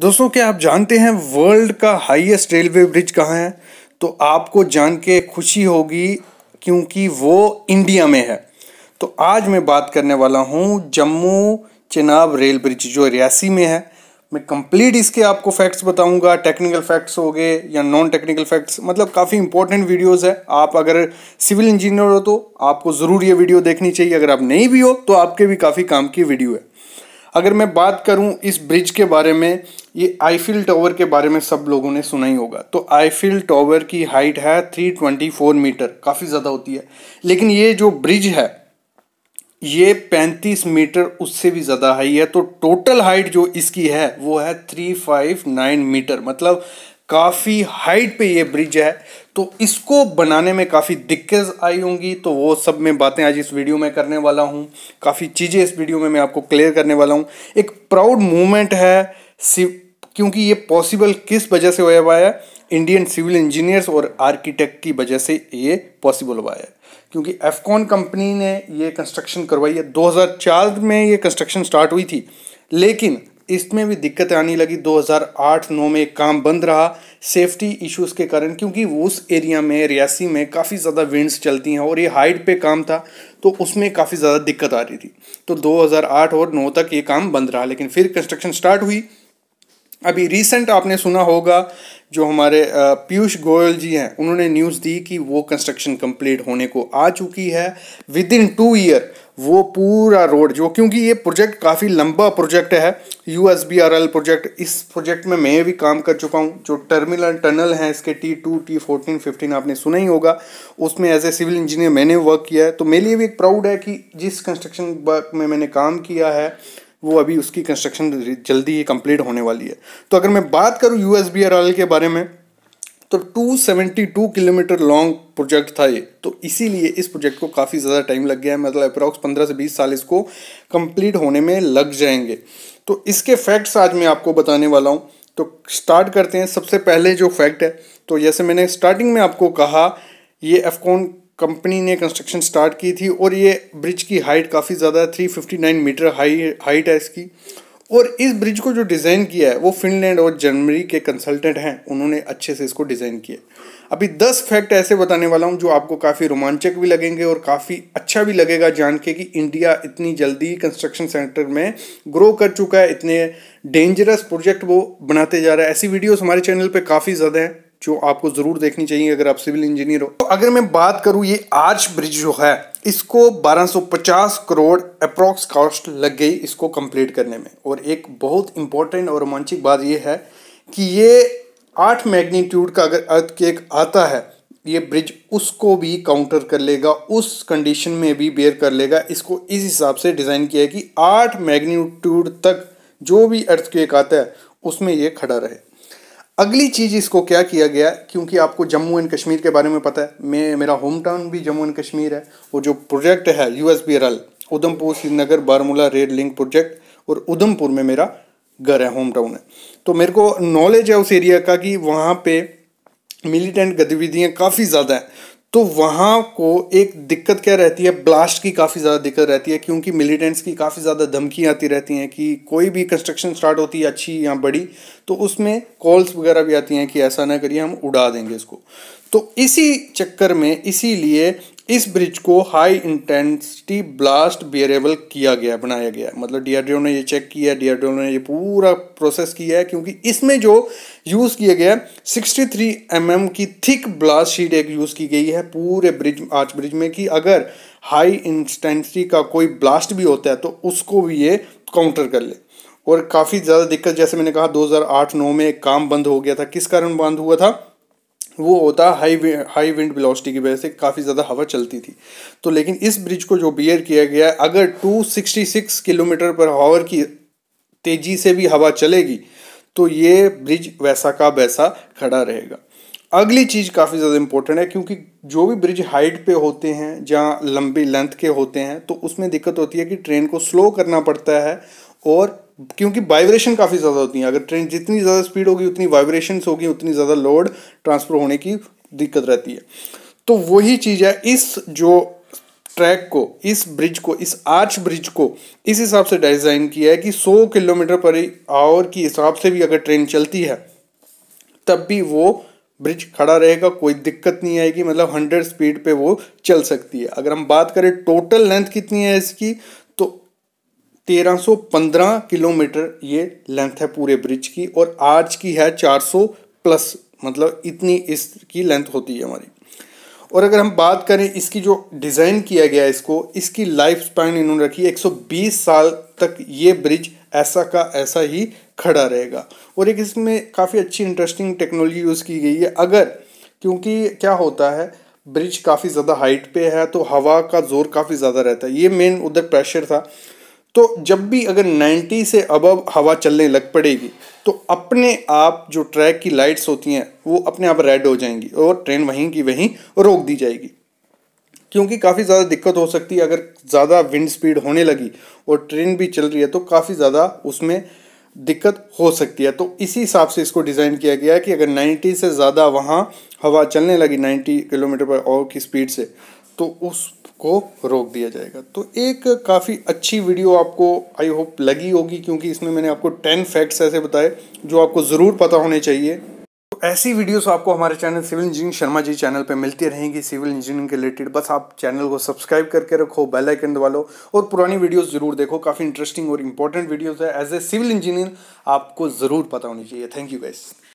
दोस्तों क्या आप जानते हैं वर्ल्ड का हाईएस्ट रेलवे ब्रिज कहाँ है तो आपको जान के खुशी होगी क्योंकि वो इंडिया में है तो आज मैं बात करने वाला हूँ जम्मू चिनाब रेल ब्रिज जो रियासी में है मैं कंप्लीट इसके आपको फैक्ट्स बताऊंगा टेक्निकल फैक्ट्स हो गए या नॉन टेक्निकल फैक्ट्स मतलब काफ़ी इंपॉर्टेंट वीडियोस है आप अगर सिविल इंजीनियर हो तो आपको ज़रूर ये वीडियो देखनी चाहिए अगर आप नहीं भी हो तो आपके भी काफ़ी काम की वीडियो है अगर मैं बात करूं इस ब्रिज के बारे में ये आईफिल टावर के बारे में सब लोगों ने सुना ही होगा तो आईफिल टावर की हाइट है 324 मीटर काफ़ी ज़्यादा होती है लेकिन ये जो ब्रिज है ये 35 मीटर उससे भी ज़्यादा हाई है तो टोटल हाइट जो इसकी है वो है 359 मीटर मतलब काफ़ी हाइट पे ये ब्रिज है तो इसको बनाने में काफ़ी दिक्कत आई होंगी तो वो सब मैं बातें आज इस वीडियो में करने वाला हूँ काफ़ी चीज़ें इस वीडियो में मैं आपको क्लियर करने वाला हूँ एक प्राउड मूवमेंट है क्योंकि ये पॉसिबल किस वजह से हुआ है इंडियन सिविल इंजीनियर्स और आर्किटेक्ट की वजह से ये पॉसिबल हुआ है क्योंकि एफकॉन कंपनी ने ये कंस्ट्रक्शन करवाई है 2004 में ये कंस्ट्रक्शन स्टार्ट हुई थी लेकिन इसमें भी दिक्कत आने लगी 2008-9 में काम बंद रहा सेफ्टी इश्यूज के कारण क्योंकि उस एरिया में रियासी में काफ़ी ज़्यादा विंड्स चलती हैं और ये हाइट पे काम था तो उसमें काफ़ी ज़्यादा दिक्कत आ रही थी तो 2008 और 9 तक ये काम बंद रहा लेकिन फिर कंस्ट्रक्शन स्टार्ट हुई अभी रिसेंट आपने सुना होगा जो हमारे पीयूष गोयल जी हैं उन्होंने न्यूज़ दी कि वो कंस्ट्रक्शन कंप्लीट होने को आ चुकी है विद इन टू ईयर वो पूरा रोड जो क्योंकि ये प्रोजेक्ट काफ़ी लंबा प्रोजेक्ट है U S B R L project इस प्रोजेक्ट में मैं भी काम कर चुका हूँ जो टर्मिनल टनल हैं इसके T two T fourteen fifteen आपने सुना ही होगा उसमें एज ए सिविल इंजीनियर मैंने वर्क किया है तो मेरे लिए भी एक प्राउड है कि जिस कंस्ट्रक्शन वर्क में मैंने काम किया है वो अभी उसकी कंस्ट्रक्शन जल्दी ही कंप्लीट होने वाली है तो अगर मैं बात करूँ यू एस के बारे में तो 272 किलोमीटर लॉन्ग प्रोजेक्ट था ये तो इसीलिए इस प्रोजेक्ट को काफ़ी ज़्यादा टाइम लग गया है मतलब अप्रॉक्स 15 से 20 साल इसको कंप्लीट होने में लग जाएंगे तो इसके फैक्ट्स आज मैं आपको बताने वाला हूँ तो स्टार्ट करते हैं सबसे पहले जो फैक्ट है तो जैसे मैंने स्टार्टिंग में आपको कहा ये एफकॉन कंपनी ने कंस्ट्रक्शन स्टार्ट की थी और ये ब्रिज की हाइट काफ़ी ज़्यादा है three fifty nine metre high height है इसकी और इस ब्रिज को जो डिज़ाइन किया है वो फिनलैंड और जर्मनी के कंसल्टेंट हैं उन्होंने अच्छे से इसको डिज़ाइन किया अभी दस फैक्ट ऐसे बताने वाला हूँ जो आपको काफ़ी रोमांचक भी लगेंगे और काफ़ी अच्छा भी लगेगा जान के कि इंडिया इतनी जल्दी कंस्ट्रक्शन सेंटर में ग्रो कर चुका है इतने डेंजरस प्रोजेक्ट वो बनाते जा रहा है ऐसी वीडियोस हमारे चैनल पे काफ़ी ज़्यादा हैं जो आपको ज़रूर देखनी चाहिए अगर आप सिविल इंजीनियर हो तो अगर मैं बात करूँ ये आर्च ब्रिज जो है इसको 1250 करोड़ अप्रॉक्स कॉस्ट लग गई इसको कंप्लीट करने में और एक बहुत इंपॉर्टेंट और रोमांचिक बात यह है कि ये आठ मैग्नीट्यूड का अगर अर्थ केक आता है ये ब्रिज उसको भी काउंटर कर लेगा उस कंडीशन में भी बेयर कर लेगा इसको इस हिसाब से डिज़ाइन किया है कि आठ मैग्नीट्यूड तक जो भी अर्थ केक आता है उसमें ये खड़ा रहे अगली चीज़ इसको क्या किया गया क्योंकि आपको जम्मू एंड कश्मीर के बारे में पता है मैं मेरा होम टाउन भी जम्मू एंड कश्मीर है वो जो प्रोजेक्ट है U S B R L Udhampur Srinagar Baramulla rail link project और उधमपुर में मेरा घर है होम टाउन है तो मेरे को नॉलेज है उस एरिया का कि वहाँ पे मिलिटेंट गतिविधियाँ काफ़ी ज़्यादा हैं तो वहाँ को एक दिक्कत क्या रहती है ब्लास्ट की काफ़ी ज़्यादा दिक्कत रहती है क्योंकि मिलिटेंट्स की काफ़ी ज़्यादा धमकी आती रहती हैं कि कोई भी कंस्ट्रक्शन स्टार्ट होती है अच्छी या बड़ी तो उसमें कॉल्स वगैरह भी आती हैं कि ऐसा ना करिए हम उड़ा देंगे इसको तो इसी चक्कर में इसीलिए इस ब्रिज को हाई इंटेंसिटी ब्लास्ट बियरेबल किया गया बनाया गया मतलब डीआरडीओ ने ये चेक किया डीआरडीओ ने ये पूरा प्रोसेस किया है क्योंकि इसमें जो यूज़ किया गया है सिक्सटी थ्री एम की थिक ब्लास्ट शीट एक यूज़ की गई है पूरे ब्रिज आर्च ब्रिज में कि अगर हाई इंटेंसिटी का कोई ब्लास्ट भी होता है तो उसको भी ये काउंटर कर ले और काफ़ी ज़्यादा दिक्कत जैसे मैंने कहा दो हज़ार में एक काम बंद हो गया था किस कारण बंद हुआ था वो होता हाई हाई विंड वेलोसिटी की वजह से काफ़ी ज़्यादा हवा चलती थी तो लेकिन इस ब्रिज को जो बियर किया गया अगर 266 किलोमीटर पर हावर की तेज़ी से भी हवा चलेगी तो ये ब्रिज वैसा का वैसा खड़ा रहेगा अगली चीज़ काफ़ी ज़्यादा इम्पोर्टेंट है क्योंकि जो भी ब्रिज हाइट पे होते हैं जहाँ लंबी लेंथ के होते हैं तो उसमें दिक्कत होती है कि ट्रेन को स्लो करना पड़ता है और क्योंकि वाइब्रेशन काफ़ी ज़्यादा होती है अगर ट्रेन जितनी ज़्यादा स्पीड होगी उतनी वाइब्रेशन होगी उतनी ज़्यादा लोड ट्रांसफ़र होने की दिक्कत रहती है तो वही चीज़ है इस जो ट्रैक को इस ब्रिज को इस आर्च ब्रिज को इस हिसाब से डिज़ाइन किया है कि 100 किलोमीटर पर आवर की हिसाब से भी अगर ट्रेन चलती है तब भी वो ब्रिज खड़ा रहेगा कोई दिक्कत नहीं आएगी मतलब 100 स्पीड पे वो चल सकती है अगर हम बात करें टोटल लेंथ कितनी है इसकी 1315 किलोमीटर ये लेंथ है पूरे ब्रिज की और आर्च की है 400 प्लस मतलब इतनी इसकी लेंथ होती है हमारी और अगर हम बात करें इसकी जो डिज़ाइन किया गया है इसको इसकी लाइफ स्पैन इन्होंने रखी 120 साल तक ये ब्रिज ऐसा का ऐसा ही खड़ा रहेगा और एक इसमें काफ़ी अच्छी इंटरेस्टिंग टेक्नोलॉजी यूज़ की गई है अगर क्योंकि क्या होता है ब्रिज काफ़ी ज़्यादा हाइट पे है तो हवा का ज़ोर काफ़ी ज़्यादा रहता है ये मेन उधर प्रेशर था तो जब भी अगर 90 से अबव हवा चलने लग पड़ेगी तो अपने आप जो ट्रैक की लाइट्स होती हैं वो अपने आप रेड हो जाएंगी और ट्रेन वहीं की वहीं रोक दी जाएगी क्योंकि काफ़ी ज़्यादा दिक्कत हो सकती है अगर ज़्यादा विंड स्पीड होने लगी और ट्रेन भी चल रही है तो काफ़ी ज़्यादा उसमें दिक्कत हो सकती है तो इसी हिसाब से इसको डिज़ाइन किया गया है कि अगर 90 से ज़्यादा वहाँ हवा चलने लगी 90 किलोमीटर पर और की स्पीड से तो उस को रोक दिया जाएगा तो एक काफ़ी अच्छी वीडियो आपको आई होप लगी होगी क्योंकि इसमें मैंने आपको टेन फैक्ट्स ऐसे बताए जो आपको ज़रूर पता होने चाहिए तो ऐसी वीडियोस आपको हमारे channel civil engineering Sharma ji channel पे मिलती रहेंगी सिविल इंजीनियरिंग के रिलेटेड बस आप चैनल को सब्सक्राइब करके रखो बेल आइकन दबा लो और पुरानी वीडियोस ज़रूर देखो काफ़ी इंटरेस्टिंग और इंपॉर्टेंट वीडियोस है एज ए सिविल इंजीनियर आपको ज़रूर पता होनी चाहिए थैंक यू गाइस